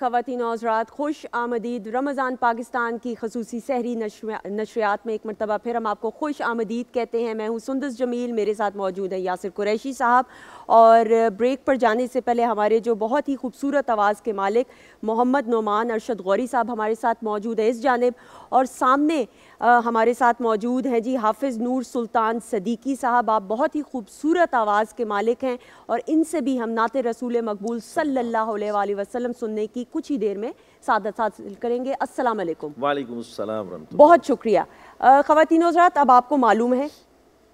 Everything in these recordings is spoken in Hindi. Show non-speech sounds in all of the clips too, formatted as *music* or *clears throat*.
खातन हजरात खुश आमदीद रमज़ान पाकिस्तान की खसूस सहरी नशरियात में एक मरतबा फिर हम आपको खुश आमदीद कहते हैं मैं हूँ सुंदस जमील मेरे साथ मौजूद हैं यासर कुरैशी साहब और ब्रेक पर जाने से पहले हमारे जो बहुत ही खूबसूरत आवाज़ के मालिक मोहम्मद नुमान अरशद गौरी साहब हमारे साथ मौजूद है इस जानब और सामने आ, हमारे साथ मौजूद हैं जी हाफिज़ नूर सुल्तान सदीकी साहब आप बहुत ही खूबसूरत आवाज़ के मालिक हैं और इनसे भी हम नात रसूल मकबूल सल्ला वसलम सुनने की कुछ ही देर में सादत हासिल करेंगे अस्सलाम वालेकुम बहुत शुक्रिया ख़वान हजरात अब आपको मालूम है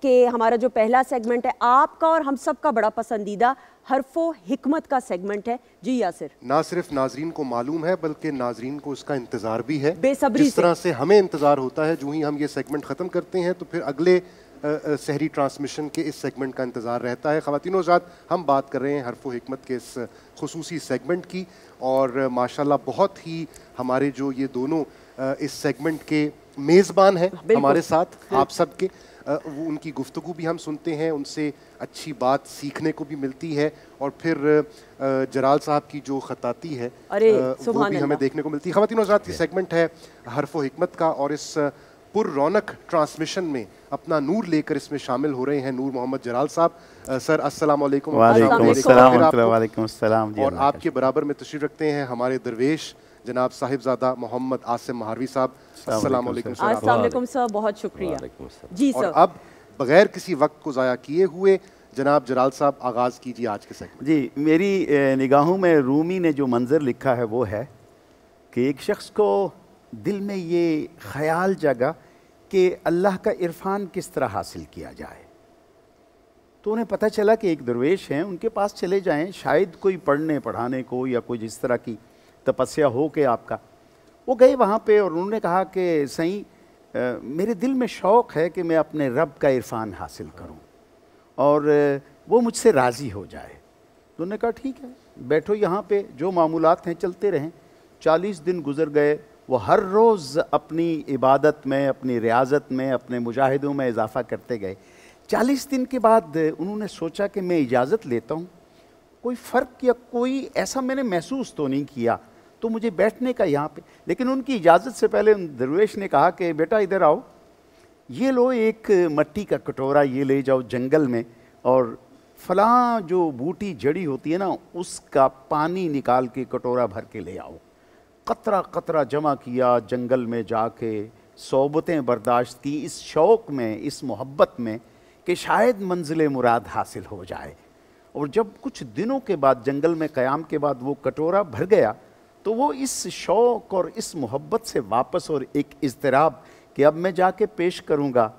कि हमारा जो पहला सेगमेंट है आपका और हम सब का बड़ा पसंदीदा हरफो हमत का सेगमेंट है जी यासिर ना सिर्फ नाजरीन को मालूम है बल्कि नाजरीन को इसका इंतजार भी है बेसब्री जिस तरह से हमें इंतजार होता है जो ही हम ये सेगमेंट खत्म करते हैं तो फिर अगले शहरी ट्रांसमिशन के इस सेगमेंट का इंतज़ार रहता है ख़वातिनों साथ हम बात कर रहे हैं हरफो हमत के इस खसूसी सेगमेंट की और माशाल्लाह बहुत ही हमारे जो ये दोनों इस सेगमेंट के मेज़बान हैं हमारे साथ आप हाँ। सब के वो उनकी गुफ्तु भी हम सुनते हैं उनसे अच्छी बात सीखने को भी मिलती है और फिर जराल साहब की जो खताती है वो भी हमें देखने को मिलती है खातिन की सेगमेंट है हरफो हमत का और इस पुर रौनक ट्रांसमिशन में अपना नूर लेकर इसमें शामिल हो रहे हैं नूर मोहम्मद जराल साहब सर अस्सलाम वालेकुम और आपके बराबर में तशरीफ रखते हैं हमारे दरवेश जनाब साहिबजादा मोहम्मद आसिम महारवी साहब असल सर बहुत शुक्रिया जी सर अब बगैर किसी वक्त को ज़ाया किए हुए जनाब जलाल साहब आगाज़ कीजिए आज के सेगमेंट जी मेरी निगाहों में रूमी ने जो मंज़र लिखा है वो है कि एक शख्स को दिल में ये ख्याल जागा कि अल्लाह का इरफान किस तरह हासिल किया जाए तो उन्हें पता चला कि एक दरवेश हैं उनके पास चले जाएं शायद कोई पढ़ने पढ़ाने को या कोई जिस तरह की तपस्या हो के आपका वो गए वहाँ पे और उन्होंने कहा कि सही मेरे दिल में शौक़ है कि मैं अपने रब का इरफान हासिल करूँ और वो मुझसे राज़ी हो जाए तो उन्होंने कहा ठीक है बैठो यहाँ पे जो मामूलत हैं चलते रहें चालीस दिन गुजर गए वो हर रोज़ अपनी इबादत में अपनी रियाजत में अपने मुजाहिदों में इजाफ़ा करते गए चालीस दिन के बाद उन्होंने सोचा कि मैं इजाज़त लेता हूँ कोई फ़र्क या कोई ऐसा मैंने महसूस तो नहीं किया तो मुझे बैठने का यहाँ पे लेकिन उनकी इजाज़त से पहले दरवेश ने कहा कि बेटा इधर आओ ये लो एक मट्टी का कटोरा ये ले जाओ जंगल में और फला जो बूटी जड़ी होती है ना उसका पानी निकाल के कटोरा भर के ले आओ कतरा कतरा जमा किया जंगल में जाके सोबतें बर्दाश्त की इस शौक़ में इस मोहब्बत में कि शायद मंजिल मुराद हासिल हो जाए और जब कुछ दिनों के बाद जंगल में क़याम के बाद वो कटोरा भर गया तो वो इस शौक़ और इस मोहब्बत से वापस और एक इजतराब कि अब मैं जाके पेश करूँगा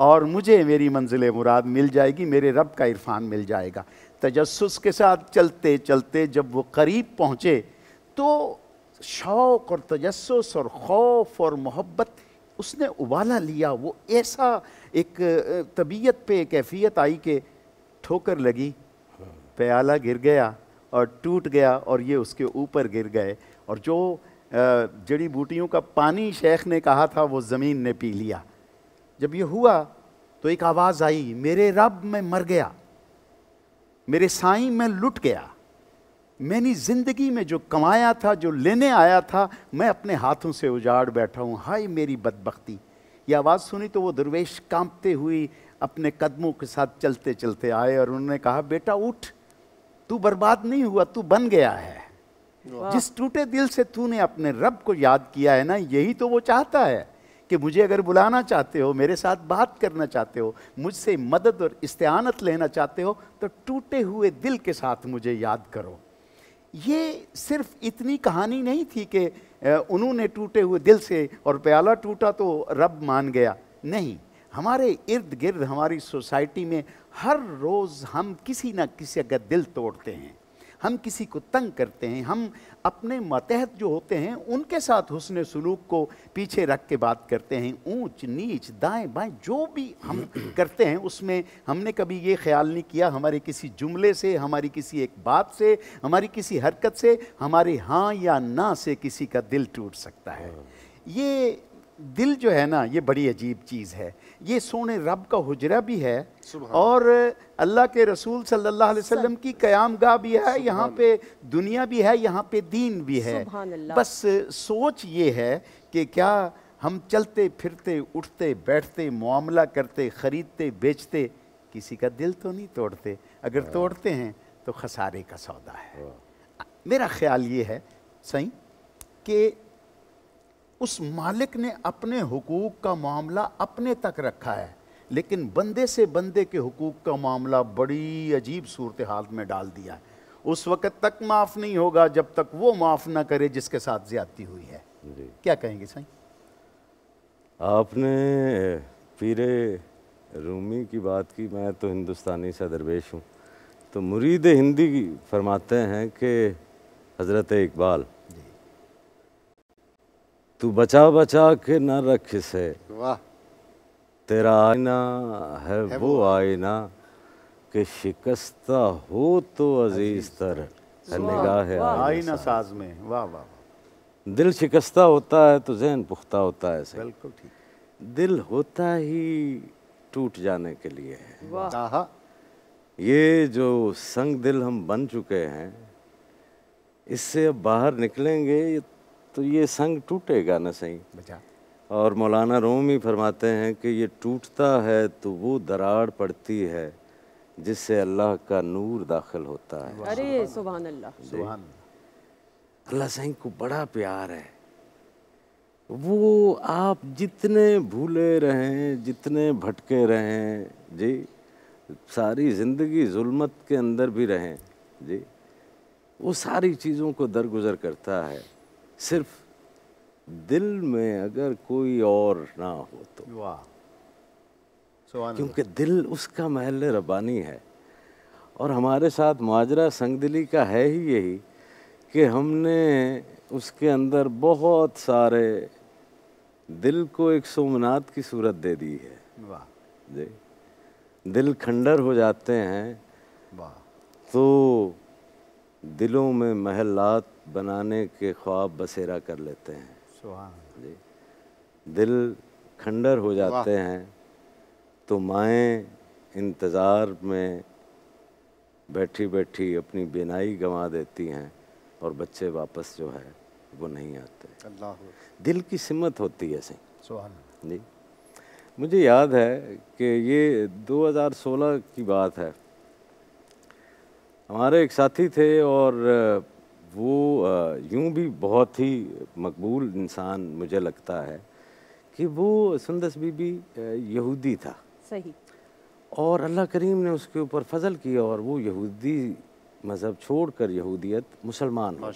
और मुझे मेरी मंजिल मुराद मिल जाएगी मेरे रब का इरफान मिल जाएगा तजस्स के साथ चलते चलते जब वो करीब पहुँचे तो शौक़ और तजस्स और खौफ और मोहब्बत उसने उबाला लिया वो ऐसा एक तबीयत पे कैफियत आई कि ठोकर लगी हाँ। प्याला गिर गया और टूट गया और ये उसके ऊपर गिर गए और जो जड़ी बूटियों का पानी शेख ने कहा था वो ज़मीन ने पी लिया जब ये हुआ तो एक आवाज़ आई मेरे रब में मर गया मेरे साई में लुट गया मैंने ज़िंदगी में जो कमाया था जो लेने आया था मैं अपने हाथों से उजाड़ बैठा हूँ हाय मेरी बदबख्ती ये आवाज़ सुनी तो वो दरवेश कांपते हुई अपने कदमों के साथ चलते चलते आए और उन्होंने कहा बेटा उठ तू बर्बाद नहीं हुआ तू बन गया है जिस टूटे दिल से तूने अपने रब को याद किया है ना यही तो वो चाहता है कि मुझे अगर बुलाना चाहते हो मेरे साथ बात करना चाहते हो मुझसे मदद और इस्तेनत लेना चाहते हो तो टूटे हुए दिल के साथ मुझे याद करो ये सिर्फ इतनी कहानी नहीं थी कि उन्होंने टूटे हुए दिल से और प्याला टूटा तो रब मान गया नहीं हमारे इर्द गिर्द हमारी सोसाइटी में हर रोज़ हम किसी ना किसी का दिल तोड़ते हैं हम किसी को तंग करते हैं हम अपने मतहत जो होते हैं उनके साथ हुसन सलूक को पीछे रख के बात करते हैं ऊंच नीच दाएं बाएं जो भी हम *clears throat* करते हैं उसमें हमने कभी ये ख्याल नहीं किया हमारे किसी जुमले से हमारी किसी एक बात से हमारी किसी हरकत से हमारे हाँ या ना से किसी का दिल टूट सकता है हाँ। ये दिल जो है ना ये बड़ी अजीब चीज़ है ये सोने रब का हुजरा भी है और अल्लाह के रसूल सल्लल्लाहु अलैहि वसल्लम की क़याम गाह भी है यहाँ पे दुनिया भी है यहाँ पे दीन भी है बस सोच ये है कि क्या हम चलते फिरते उठते बैठते मामला करते ख़रीदते बेचते किसी का दिल तो नहीं तोड़ते अगर हाँ। तोड़ते हैं तो खसारे का सौदा है हाँ। मेरा ख्याल ये है सही कि उस मालिक ने अपने हकूक़ का मामला अपने तक रखा है लेकिन बंदे से बंदे के हकूक़ का मामला बड़ी अजीब सूरत हाल में डाल दिया है उस वक़्त तक माफ़ नहीं होगा जब तक वो माफ़ ना करे जिसके साथ ज़्यादती हुई है क्या कहेंगे साईं आपने पीरे रूमी की बात की मैं तो हिंदुस्तानी सा दरवेश हूँ तो मुरीद हिंदी फरमाते हैं कि हज़रत इकबाल तू बचा बचा के न रख से वाह तेरा आईना है, है वो आईना के शिकस्ता हो तो अजीज तर निगाह है आईना साज में वाह वाह दिल शिकस्ता होता है तो जहन पुख्ता होता है बिल्कुल ठीक दिल होता ही टूट जाने के लिए है ये जो संग दिल हम बन चुके हैं इससे अब बाहर निकलेंगे ये तो ये संग टूटेगा ना सही और मौलाना रोमी फरमाते हैं कि ये टूटता है तो वो दरार पड़ती है जिससे अल्लाह का नूर दाखिल होता है अरे अल्लाह सुबहान अल्लाह सही को बड़ा प्यार है वो आप जितने भूले रहें जितने भटके रहें जी सारी ज़िंदगी जुल्मत के अंदर भी रहें जी वो सारी चीज़ों को दरगुजर करता है सिर्फ दिल में अगर कोई और ना हो तो वाह क्योंकि दिल उसका महल रबानी है और हमारे साथ माजरा संगदिली का है ही यही कि हमने उसके अंदर बहुत सारे दिल को एक सोमनाथ की सूरत दे दी है वाह जी दिल खंडर हो जाते हैं वाह तो दिलों में महलात बनाने के ख्वाब बसेरा कर लेते हैं जी दिल खंडर हो जाते हैं तो माएँ इंतज़ार में बैठी बैठी अपनी बिनाई गंवा देती हैं और बच्चे वापस जो है वो नहीं आते दिल की सिमत होती है सिंह जी मुझे याद है कि ये 2016 की बात है हमारे एक साथी थे और वो यूं भी बहुत ही मकबूल इंसान मुझे लगता है कि वो सुंदस बीबी यहूदी था सही और अल्लाह करीम ने उसके ऊपर फजल किया और वो यहूदी मज़हब छोड़ कर यहूदियत मुसलमान हो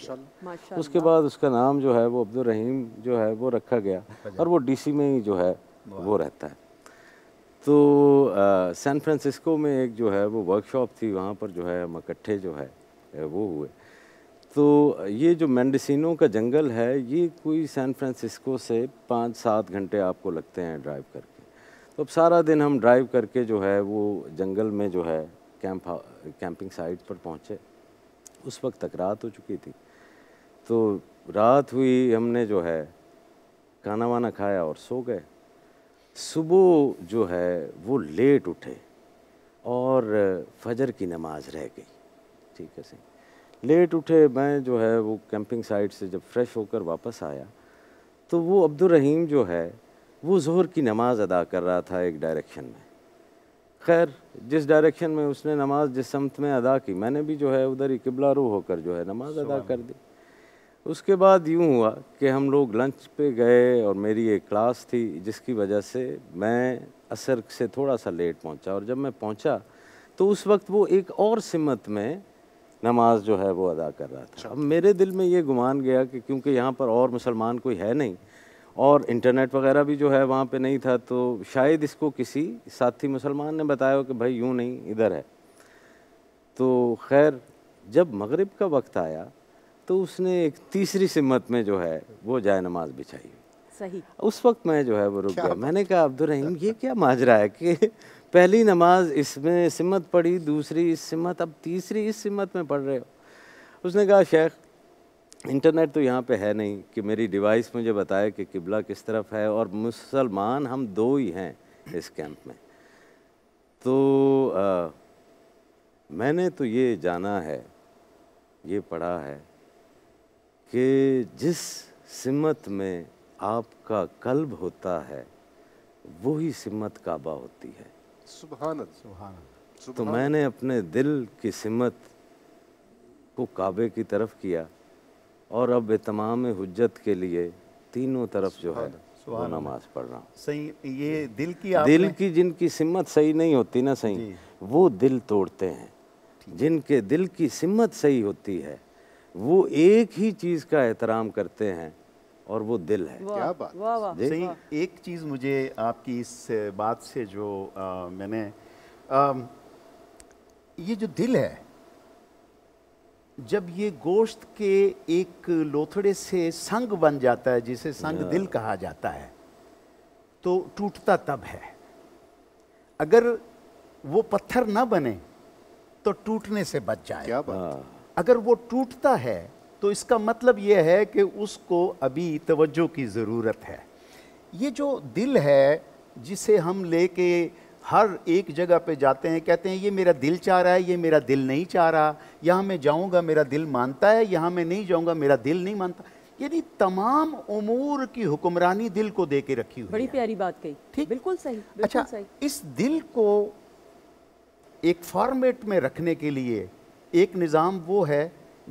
उसके बाद उसका नाम जो है वो अब्दुलरहीम जो है वो रखा गया अच्छा। और वो डीसी में ही जो है वो रहता है तो सैन फ्रांसिस्को में एक जो है वो वर्कशॉप थी वहाँ पर जो है हम इकट्ठे जो है वो हुए तो ये जो मेडिसिनों का जंगल है ये कोई सैन फ्रांसिस्को से पाँच सात घंटे आपको लगते हैं ड्राइव करके तो अब सारा दिन हम ड्राइव करके जो है वो जंगल में जो है कैंप कैंपिंग साइट पर पहुँचे उस वक्त तक रात हो चुकी थी तो रात हुई हमने जो है खाना वाना खाया और सो गए सुबह जो है वो लेट उठे और फजर की नमाज़ रह गई ठीक है सिंह लेट उठे मैं जो है वो कैंपिंग साइट से जब फ्रेश होकर वापस आया तो वो अब्दुल रहीम जो है वो जहर की नमाज़ अदा कर रहा था एक डायरेक्शन में खैर जिस डायरेक्शन में उसने नमाज जिस समत में अदा की मैंने भी जो है उधर ही किबला रू होकर जो है नमाज अदा कर दी उसके बाद यूँ हुआ कि हम लोग लंच पे गए और मेरी एक क्लास थी जिसकी वजह से मैं असर से थोड़ा सा लेट पहुंचा और जब मैं पहुंचा तो उस वक्त वो एक और सिमत में नमाज जो है वो अदा कर रहा था अब मेरे दिल में ये गुमान गया कि क्योंकि यहाँ पर और मुसलमान कोई है नहीं और इंटरनेट वगैरह भी जो है वहाँ पे नहीं था तो शायद इसको किसी साथी मुसलमान ने बताया कि भाई यूँ नहीं इधर है तो खैर जब मगरिब का वक्त आया तो उसने एक तीसरी सिमत में जो है वो जाय नमाज बिछाई सही उस वक्त मैं जो है वो रुक गया मैंने कहा अब्दुल रहीम ये क्या माजरा है कि पहली नमाज इसमें सिमत पढ़ी दूसरी इस सिमत अब तीसरी इस सिमत में पढ़ रहे हो उसने कहा शेख इंटरनेट तो यहाँ पे है नहीं कि मेरी डिवाइस मुझे बताए कि किबला किस तरफ है और मुसलमान हम दो ही हैं इस कैंप में तो आ, मैंने तो ये जाना है ये पढ़ा है कि जिस सिमत में आपका कल्ब होता है वही सिमत काबा होती है सुभान सुबहान तो मैंने अपने दिल की सिमत को काबे की तरफ किया और अब तमाम हजत के लिए तीनों तरफ जो है वो नमाज पढ़ रहा हूँ सही ये दिल की आपने... दिल की जिनकी सिमत सही नहीं होती ना सही वो दिल तोड़ते हैं जिनके दिल की सिमत सही होती है वो एक ही चीज़ का एहतराम करते हैं और वो दिल है क्या बात सही एक चीज़ मुझे आपकी इस बात से जो आ, मैंने आ, ये जो दिल है जब ये गोश्त के एक लोथड़े से संग बन जाता है जिसे संग दिल कहा जाता है तो टूटता तब है अगर वो पत्थर ना बने तो टूटने से बच जाए क्या बात? अगर वो टूटता है तो इसका मतलब यह है कि उसको अभी तवज्जो की ज़रूरत है ये जो दिल है जिसे हम लेके हर एक जगह पे जाते हैं कहते हैं ये मेरा दिल चाह रहा है ये मेरा दिल नहीं चाह रहा यहाँ मैं जाऊँगा मेरा दिल मानता है यहाँ मैं नहीं जाऊँगा मेरा दिल नहीं मानता यानी तमाम उमूर की हुक्मरानी दिल को दे के रखी हुई बड़ी प्यारी बात कही ठीक बिल्कुल सही बिल्कुल अच्छा सही। इस दिल को एक फॉर्मेट में रखने के लिए एक निज़ाम वो है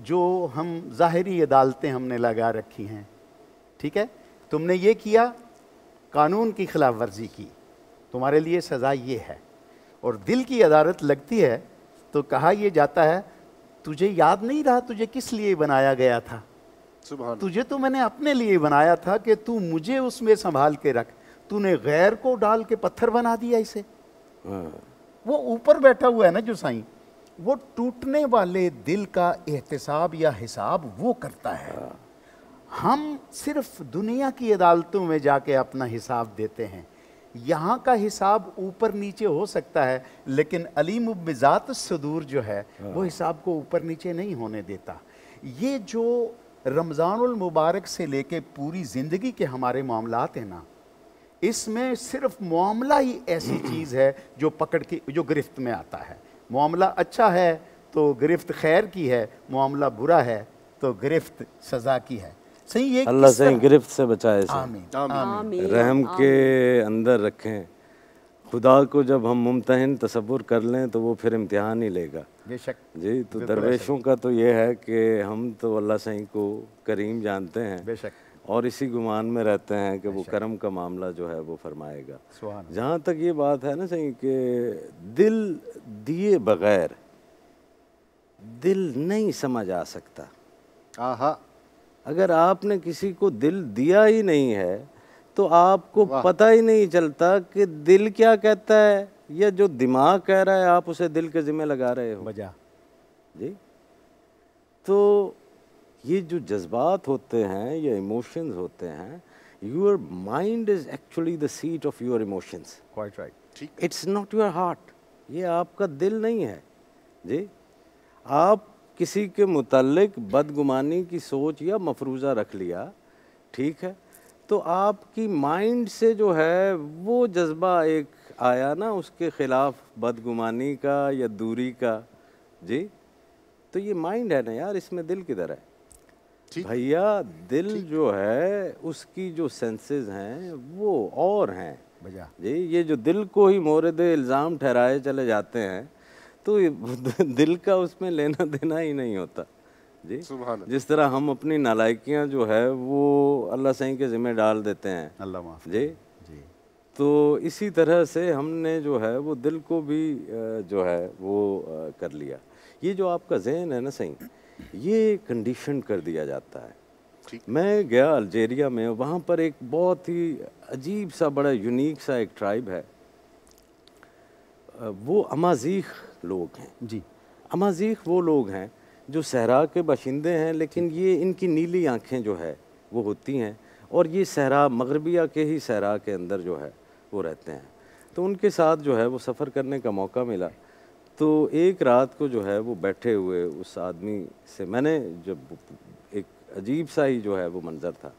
जो हम ज़ाहरी अदालतें हमने लगा रखी हैं ठीक है तुमने ये किया कानून की खिलाफ वर्जी की तुम्हारे लिए सज़ा ये है और दिल की अदालत लगती है तो कहा यह जाता है तुझे याद नहीं रहा तुझे किस लिए बनाया गया था तुझे तो मैंने अपने लिए बनाया था कि तू मुझे उसमें संभाल के रख तूने गैर को डाल के पत्थर बना दिया इसे हाँ। वो ऊपर बैठा हुआ है ना जो साईं वो टूटने वाले दिल का एहतसाब या हिसाब वो करता है हम सिर्फ दुनिया की अदालतों में जाके अपना हिसाब देते हैं यहाँ का हिसाब ऊपर नीचे हो सकता है लेकिन अलीम मिजात सदूर जो है हाँ। वो हिसाब को ऊपर नीचे नहीं होने देता ये जो रमज़ानमबारक से लेके पूरी ज़िंदगी के हमारे मामला हैं ना इसमें सिर्फ मामला ही ऐसी *clears throat* चीज़ है जो पकड़ के जो गिरफ्त में आता है मामला अच्छा है तो गिरफ्त खैर की है मामला बुरा है तो गिरफ्त सज़ा की है सही ये अल्लाह से गिरफ्त से बचाए आमीन आमीन रहम के अंदर रखें खुदा को जब हम मुमतहन तस्वुर कर लें तो वो फिर इम्तहान ही लेगा बेशक जी तो दरवेशों का तो ये है कि हम तो अल्लाह सही को करीम जानते हैं बेशक और इसी गुमान में रहते हैं कि वो कर्म का मामला जो है वो फरमाएगा जहाँ तक ये बात है ना सही कि दिल दिए बगैर दिल नहीं समझ आ सकता आहा अगर आपने किसी को दिल दिया ही नहीं है तो आपको पता ही नहीं चलता कि दिल क्या कहता है या जो दिमाग कह रहा है आप उसे दिल के ज़िम्मे लगा रहे हो बजा जी तो ये जो जज्बात होते हैं ये इमोशंस होते हैं your mind is actually the seat of your emotions quite right ठीक इट्स नॉट योर हार्ट ये आपका दिल नहीं है जी आप किसी के मुतलक बदगुमानी की सोच या मफरूज़ा रख लिया ठीक है तो आपकी माइंड से जो है वो जज्बा एक आया ना उसके ख़िलाफ़ बदगुमानी का या दूरी का जी तो ये माइंड है ना यार इसमें दिल किधर है भैया दिल जो है उसकी जो सेंसेस हैं वो और हैं भैया जी ये जो दिल को ही मोरद इल्ज़ाम ठहराए चले जाते हैं तो *laughs* दिल का उसमें लेना देना ही नहीं होता जी जिस तरह हम अपनी नालायकियाँ जो है वो अल्लाह सही के ज़िम्मे डाल देते हैं अल्लाह माफ़ जी जी तो इसी तरह से हमने जो है वो दिल को भी जो है वो कर लिया ये जो आपका जहन है ना सही ये कंडीशन कर दिया जाता है मैं गया अल्जेरिया में वहाँ पर एक बहुत ही अजीब सा बड़ा यूनिक सा एक ट्राइब है वो अमाजीख लोग हैं जी अमाजीख वो लोग हैं जो सहरा के बाशिंदे हैं लेकिन ये इनकी नीली आँखें जो है वो होती हैं और ये सहरा मगरबिया के ही सहरा के अंदर जो है वो रहते हैं तो उनके साथ जो है वो सफ़र करने का मौका मिला तो एक रात को जो है वो बैठे हुए उस आदमी से मैंने जब एक अजीब सा ही जो है वो मंज़र था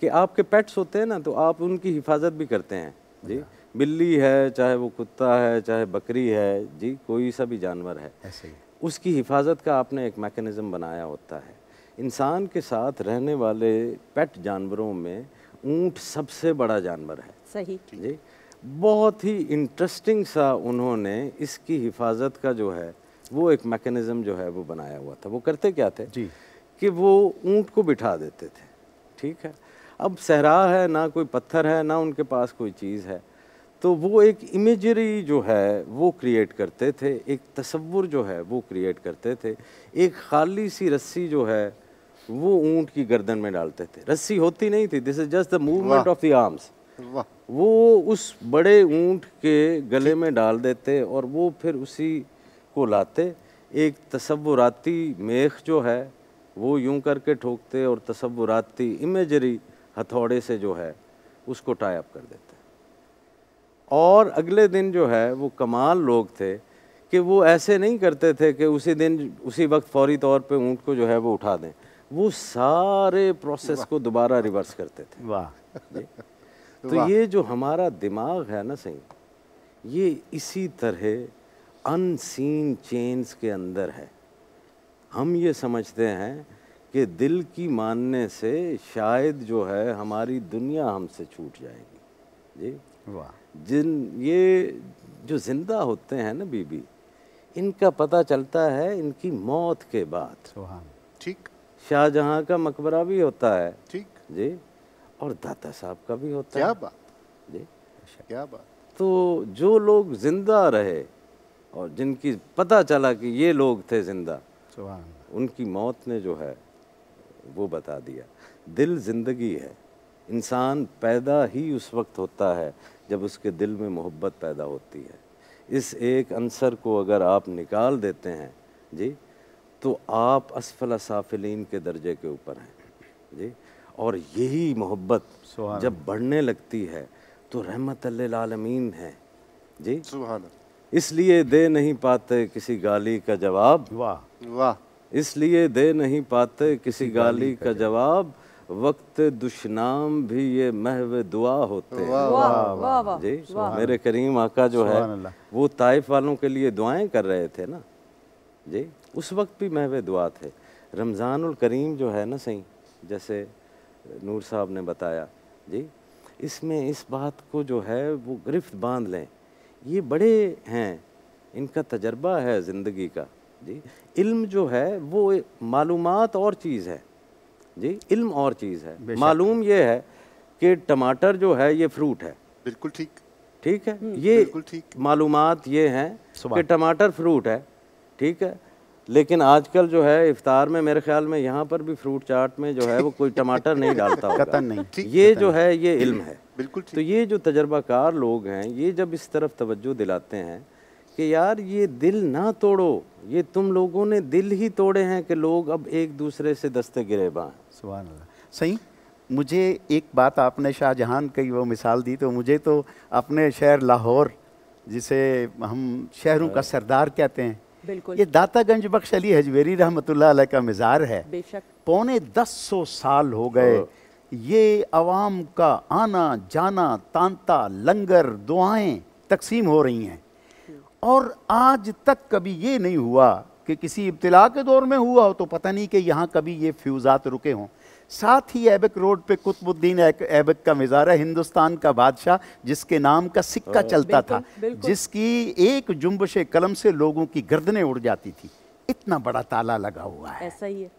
कि आपके पेट्स होते हैं ना तो आप उनकी हिफाजत भी करते हैं जी अच्छा। बिल्ली है चाहे वो कुत्ता है चाहे बकरी है जी कोई सा भी जानवर है ऐसे ही उसकी हिफाजत का आपने एक मैकेनिज़्म बनाया होता है इंसान के साथ रहने वाले पेट जानवरों में ऊँट सबसे बड़ा जानवर है सही जी बहुत ही इंटरेस्टिंग सा उन्होंने इसकी हिफाजत का जो है वो एक मैकेनिज़्म जो है वो बनाया हुआ था वो करते क्या थे जी कि वो ऊँट को बिठा देते थे ठीक है अब सहरा है ना कोई पत्थर है ना उनके पास कोई चीज़ है तो वो एक इमेजरी जो है वो क्रिएट करते थे एक तस्वुर जो है वो क्रिएट करते थे एक खाली सी रस्सी जो है वो ऊँट की गर्दन में डालते थे रस्सी होती नहीं थी this is just the movement of the arms वो उस बड़े ऊंट के गले में डाल देते और वो फिर उसी को लाते एक तस्वुराती मेख जो है वो यूं करके ठोकते और तस्वुराती इमेजरी हथौड़े से जो है उसको टाइप कर देते और अगले दिन जो है वो कमाल लोग थे कि वो ऐसे नहीं करते थे कि उसी दिन उसी वक्त फौरी तौर पे ऊँट को जो है वो उठा दें वो सारे प्रोसेस को दोबारा रिवर्स करते थे वाह तो ये जो हमारा दिमाग है ना सही ये इसी तरह अनसीन चेंज के अंदर है हम ये समझते हैं कि दिल की मानने से शायद जो है हमारी दुनिया हमसे छूट जाएगी जी वाह जिन ये जो ज़िंदा होते हैं ना बीबी इनका पता चलता है इनकी मौत के बाद ठीक शाहजहाँ का मकबरा भी होता है ठीक जी और दाता साहब का भी होता क्या है क्या बात जी क्या बात तो जो लोग जिंदा रहे और जिनकी पता चला कि ये लोग थे जिंदा उनकी मौत ने जो है वो बता दिया दिल जिंदगी है इंसान पैदा ही उस वक्त होता है जब उसके दिल में मोहब्बत पैदा होती है इस एक अंसर को अगर आप निकाल देते हैं जी तो आप असफल साफिलीन के दर्जे के ऊपर हैं जी और यही मोहब्बत जब बढ़ने लगती है तो रहमत आलमीन है जी इसलिए दे नहीं पाते किसी गाली का जवाब वाह वाह इसलिए दे नहीं पाते किसी गाली का जवाब वक्त दुश्नाम भी ये महव दुआ होते हैं जी मेरे करीम आका जो है वो ताइफ वालों के लिए दुआएं कर रहे थे ना जी उस वक्त भी महव दुआ थे रमज़ानुल करीम जो है ना सही जैसे नूर साहब ने बताया जी इसमें इस बात को जो है वो गिरफ्त बांध लें ये बड़े हैं इनका तजर्बा है ज़िंदगी का जी इल्म जो है वो मालूम और चीज़ है जी इल्म और चीज़ है मालूम ये है कि टमाटर जो है ये फ्रूट है बिल्कुल ठीक ठीक है हम्म। ये ठीक मालूम ये हैं कि टमाटर फ्रूट है ठीक है लेकिन आजकल जो है इफ्तार में मेरे ख्याल में यहाँ पर भी फ्रूट चाट में जो है वो कोई टमाटर नहीं डालता होगा नहीं ये जो है ये इल्म है बिल्कुल तो ये जो तजर्बाकार लोग हैं ये जब इस तरफ तवज्जो दिलाते हैं कि यार ये दिल ना तोड़ो ये तुम लोगों ने दिल ही तोड़े हैं कि लोग अब एक दूसरे से दस्ते गिरे बाँ सही मुझे एक बात आपने शाहजहां की वो मिसाल दी तो मुझे तो अपने शहर लाहौर जिसे हम शहरों का हाँ। सरदार कहते हैं बिल्कुल ये दातागंज बख्श अली हजवेरी रहमतुल्लाह का मज़ार है बेशक पौने दस सौ साल हो गए हाँ। ये आवाम का आना जाना तांता लंगर दुआएं तकसीम हो रही हैं और आज तक कभी ये नहीं हुआ कि किसी इब्तला के दौर में हुआ हो तो पता नहीं कि यहाँ कभी ये फ्यूज़ात रुके हों साथ ही ऐबक रोड पे कुतुबुद्दीन ऐबक का मज़ारा हिंदुस्तान का बादशाह जिसके नाम का सिक्का चलता था जिसकी एक जुम्बश कलम से लोगों की गर्दनें उड़ जाती थी इतना बड़ा ताला लगा हुआ है ऐसा ही है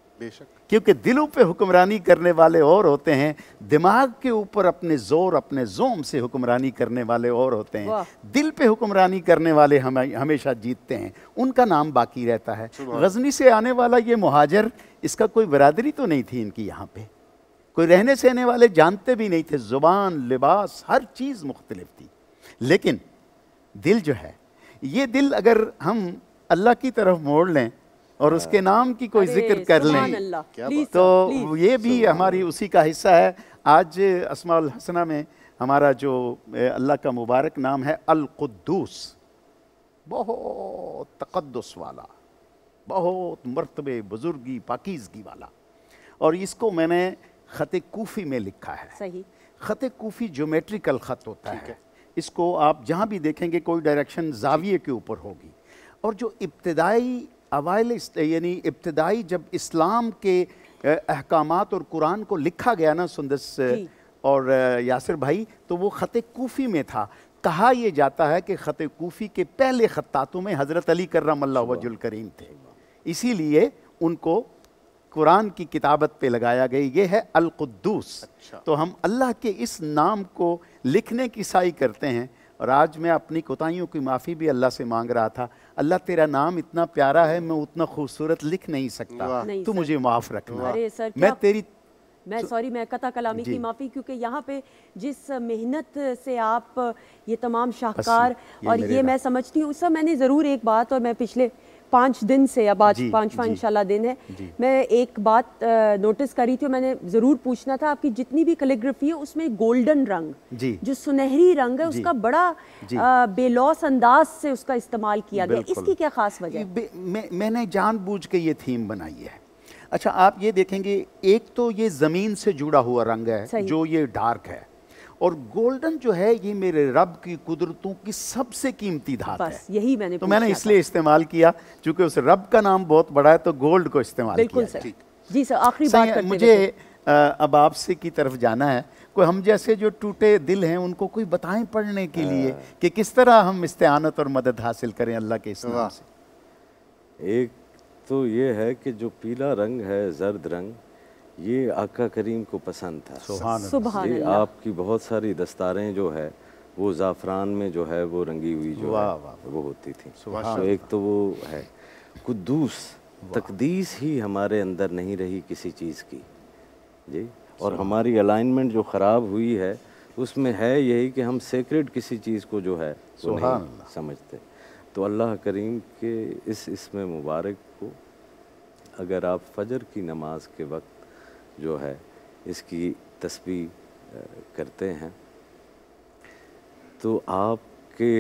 क्योंकि दिलों पे हुक्मरानी करने वाले और होते हैं दिमाग के ऊपर अपने जोर अपने जोम से हुक्मरानी करने वाले और होते हैं दिल पे हुक्मरानी करने वाले हम हमेशा जीतते हैं उनका नाम बाकी रहता है गजनी से आने वाला ये मुहाजर इसका कोई बरादरी तो नहीं थी इनकी यहाँ पे कोई रहने सहने वाले जानते भी नहीं थे ज़ुबान लिबास हर चीज़ मुख्तलिफ थी लेकिन दिल जो है ये दिल अगर हम अल्लाह की तरफ मोड़ लें और उसके नाम की कोई जिक्र कर लें तो ये भी हमारी उसी का हिस्सा है आज असमाल हसना में हमारा जो अल्लाह का मुबारक नाम है अलकुद्दूस बहुत तकदस वाला बहुत मरतबे बुजुर्गी पाकिजगी वाला और इसको मैंने ख़त कोफ़ी में लिखा है सही ख़त कोफ़ी जोमेट्रिकल ख़त होता है।, है इसको आप जहाँ भी देखेंगे कोई डायरेक्शन जाविये के ऊपर होगी और जो इब्तदाई अवाइल यानी इब्तदाई जब इस्लाम के अहकाम और कुरान को लिखा गया ना सुंदस और यासिर भाई तो वो ख़त कोफ़ी में था कहा यह जाता है कि ख़त कोफ़ी के पहले ख़तातों में हज़रत अली करम वजुल करीम थे इसीलिए उनको कुरान की किताबत पे लगाया गई ये है अलकुद्दूस अच्छा। तो हम अल्लाह के इस नाम को लिखने की साई करते हैं और आज मैं अपनी कोताहियों की माफ़ी भी अल्लाह से मांग रहा था अल्लाह तेरा नाम इतना प्यारा है मैं उतना खूबसूरत लिख नहीं सकता तू मुझे माफ़ रखना मैं तेरी मैं सॉरी मैं कथा कलामी की माफ़ी क्योंकि यहाँ पे जिस मेहनत से आप ये तमाम शाहकार और ये मैं समझती हूँ उस मैंने ज़रूर एक बात और मैं पिछले पाँच दिन से अब आज पाँचवा इंशाल्लाह दिन है मैं एक बात नोटिस करी थी मैंने ज़रूर पूछना था आपकी जितनी भी कैलीग्राफी है उसमें गोल्डन रंग जो सुनहरी रंग है उसका बड़ा बेलौस अंदाज से उसका इस्तेमाल किया गया इसकी क्या खास वजह मैं, मैंने बूझ के ये थीम बनाई है अच्छा आप ये देखेंगे एक तो ये ज़मीन से जुड़ा हुआ रंग है जो ये डार्क है और गोल्डन जो है ये मेरे रब की कुदरतों की सबसे कीमती धात बस, है यही मैंने तो मैंने इसलिए इस्तेमाल किया चूंकि उस रब का नाम बहुत बड़ा है तो गोल्ड को इस्तेमाल बिल्कुल किया जी सर आखिरी बात मुझे अब आपसे की तरफ जाना है कोई हम जैसे जो टूटे दिल हैं उनको कोई बताएं पढ़ने के लिए कि किस तरह हम इस्तेनत और मदद हासिल करें अल्लाह के इस से एक तो ये है कि जो पीला रंग है जर्द रंग ये आका करीम को पसंद था सुबह ये आपकी बहुत सारी दस्तारें जो है वो ज़ाफ़रान में जो है वो रंगी हुई जो वा, वा, वो होती थी तो एक तो वो है कुदूस तकदीस ही हमारे अंदर नहीं रही किसी चीज़ की जी और हमारी अलाइनमेंट जो ख़राब हुई है उसमें है यही कि हम सेक्रेट किसी चीज़ को जो है वो नहीं समझते तो अल्लाह करीम के इस इसमें मुबारक को अगर आप फजर की नमाज के वक्त जो है इसकी तस्वीर करते हैं तो आपके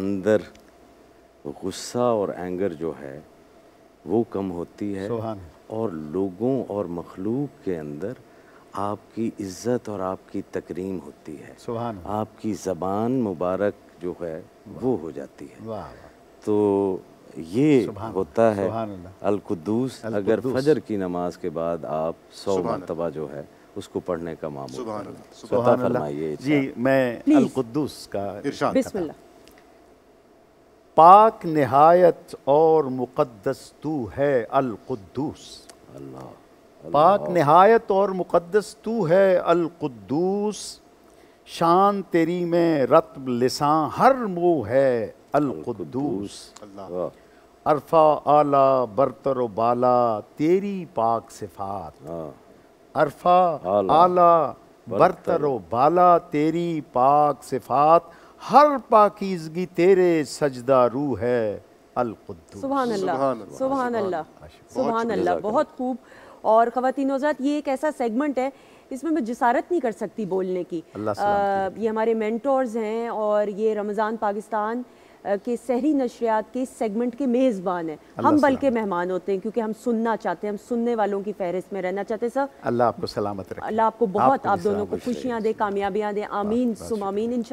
अंदर गुस्सा और एंगर जो है वो कम होती है और लोगों और मखलूक के अंदर आपकी इज्जत और आपकी तकरीम होती है आपकी ज़बान मुबारक जो है वो हो जाती है तो ये होता है अलकुदूस अल अगर फजर की नमाज के बाद आप सौ मरतबा जो है उसको पढ़ने का मामला फरमाइए जी मैं अलकुदूस का पाक नहायत और मुक़दस तू है अलकुदूस अल्लाह पाक नहायत और मुक़दस तू है अलकुदूस शान तेरी में रत्ब लिसान हर मुँह है अलकुदूस अल्लाह अरफा आला बरतर बाला तेरी पाक सिफात हाँ। अरफा आला, बरतर बाला तेरी पाक सिफात हर पाकिजगी तेरे सजदा रू है बहुत खूब और खातिन हजरात ये एक ऐसा सेगमेंट है इसमें मैं जसारत नहीं कर सकती बोलने की आ, ये हमारे मैंटोर्स हैं और ये रमज़ान पाकिस्तान कि शहरी नशरियात के इस सेगमेंट के मेज़बान हैं हम बल्कि मेहमान होते हैं क्योंकि हम सुनना चाहते हैं हम सुनने वालों की फहरिस्त में रहना चाहते हैं सर अल्लाह आपको सलामत रखे अल्लाह आपको बहुत आप दोनों को खुशियाँ दे कामयाबियाँ दें आमीन सुमामीन इन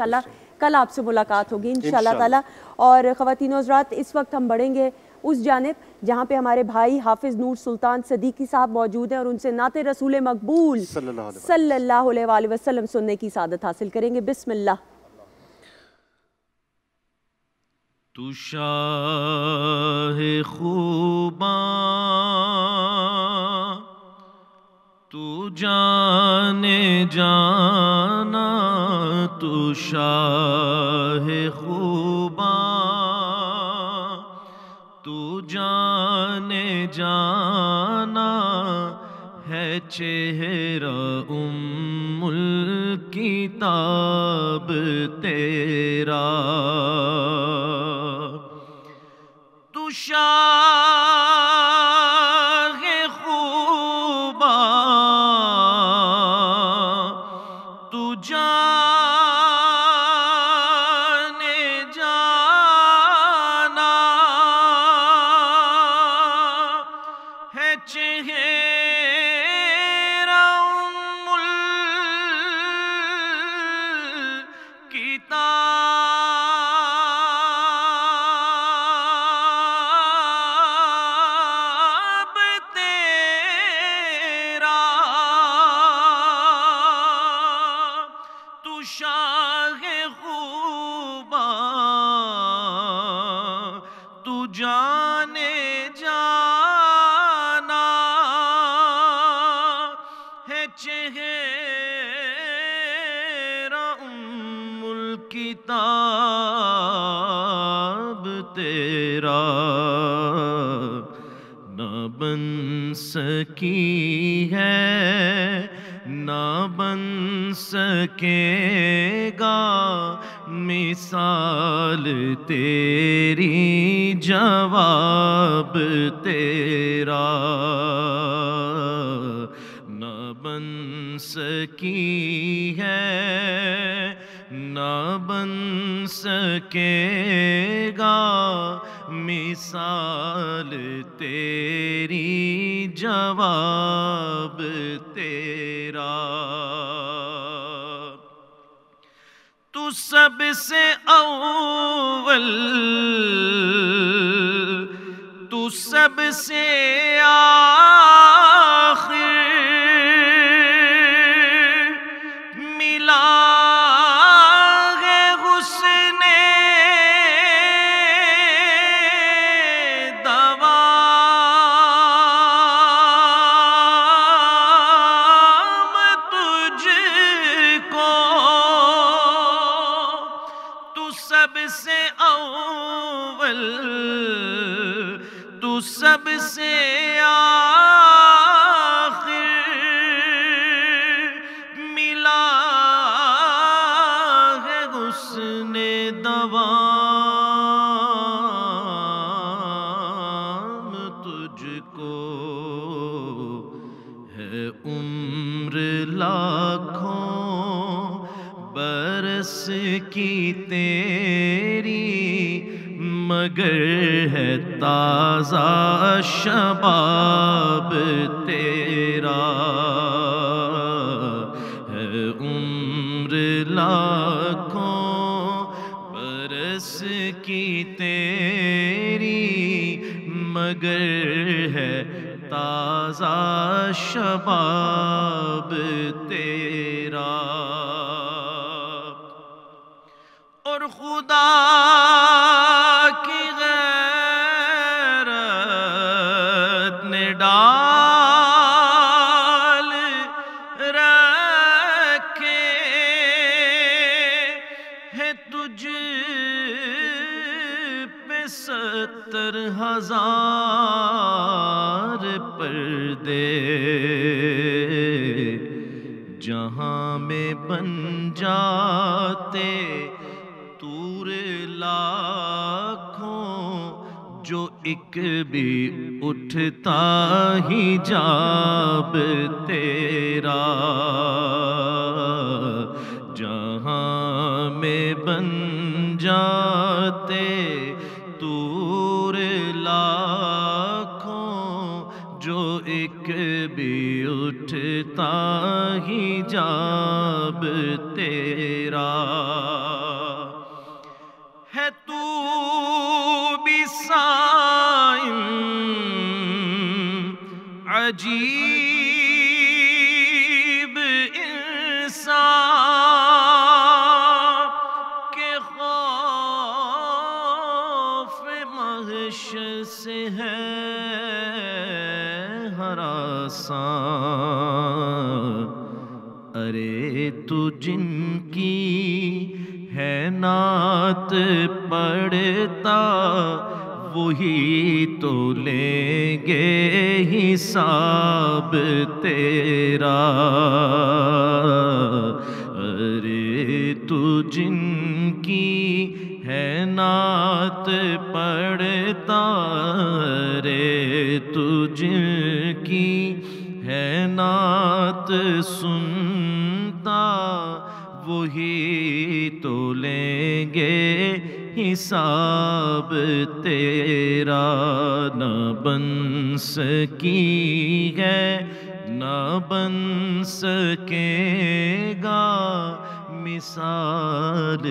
कल आपसे मुलाकात होगी इन ताला और ख़वान हजरात इस वक्त हम बढ़ेंगे उस जानब जहाँ पे हमारे भाई हाफिज नूर सुल्तान सदीकी साहब मौजूद हैं और उनसे नाते रसूल मकबूल सल्लल्लाहु अलैहि वसल्लम सुनने की सादत हासिल करेंगे बिस्मिल्लाह तू शाह खूबा तू जाने जाना तू शाह खूबा तू जाने जाना है चेहरा उम्मुल किताब तेरा मिसाल तेरी जवाब तेरा न बन सकी है न बन सकेगा मिसाल तेरी जवाब तेरा सबसे अव्वल तू सबसे आ से अव्वल तू सबसे आ ताज़ा शबाब तेरा है उम्र लाखों बरस की तेरी मगर है ताज़ा शबाब तेरा और खुदा ते तूर लाखों जो एक भी उठता ही जाबते उठता ही जाब तेरा है तू बिसाइम अजीब तो जिनकी है नात पढ़ता वही तो लेंगे हिसाब तेरा अरे तू जिनकी है नात पढ़ता रे तुझ की है नात सुन वही ही तो लेंगे हिसाब तेरा न बन सकी है न बन सकेगा मिसाल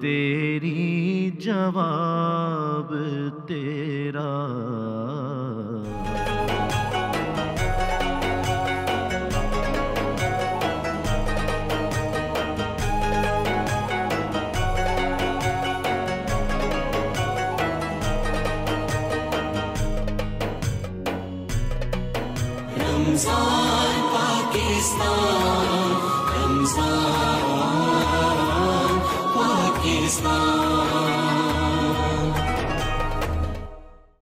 तेरी जवाब तेरा